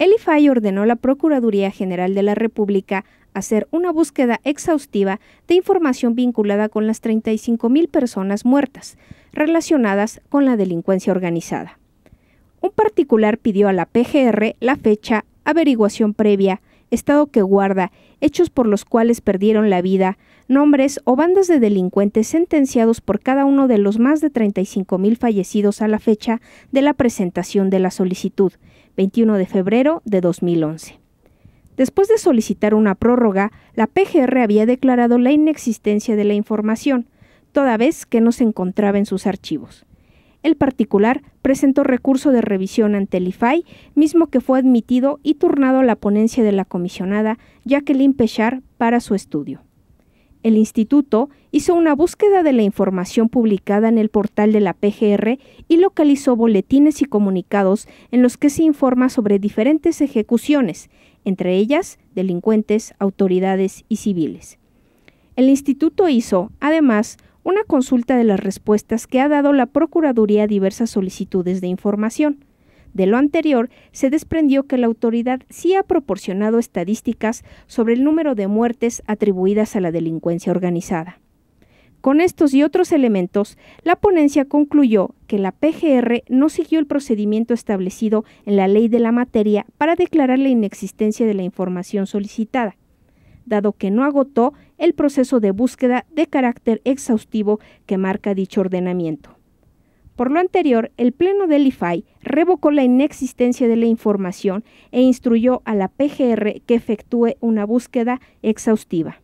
Elifay ordenó a la Procuraduría General de la República hacer una búsqueda exhaustiva de información vinculada con las 35.000 personas muertas relacionadas con la delincuencia organizada. Un particular pidió a la PGR la fecha, averiguación previa, estado que guarda, hechos por los cuales perdieron la vida, nombres o bandas de delincuentes sentenciados por cada uno de los más de 35.000 mil fallecidos a la fecha de la presentación de la solicitud, 21 de febrero de 2011. Después de solicitar una prórroga, la PGR había declarado la inexistencia de la información, toda vez que no se encontraba en sus archivos. El particular presentó recurso de revisión ante el IFAI, mismo que fue admitido y turnado a la ponencia de la comisionada Jacqueline Pechar para su estudio. El instituto hizo una búsqueda de la información publicada en el portal de la PGR y localizó boletines y comunicados en los que se informa sobre diferentes ejecuciones, entre ellas delincuentes, autoridades y civiles. El instituto hizo, además, una consulta de las respuestas que ha dado la Procuraduría a diversas solicitudes de información. De lo anterior, se desprendió que la autoridad sí ha proporcionado estadísticas sobre el número de muertes atribuidas a la delincuencia organizada. Con estos y otros elementos, la ponencia concluyó que la PGR no siguió el procedimiento establecido en la ley de la materia para declarar la inexistencia de la información solicitada, dado que no agotó el proceso de búsqueda de carácter exhaustivo que marca dicho ordenamiento. Por lo anterior, el Pleno del IFAI revocó la inexistencia de la información e instruyó a la PGR que efectúe una búsqueda exhaustiva.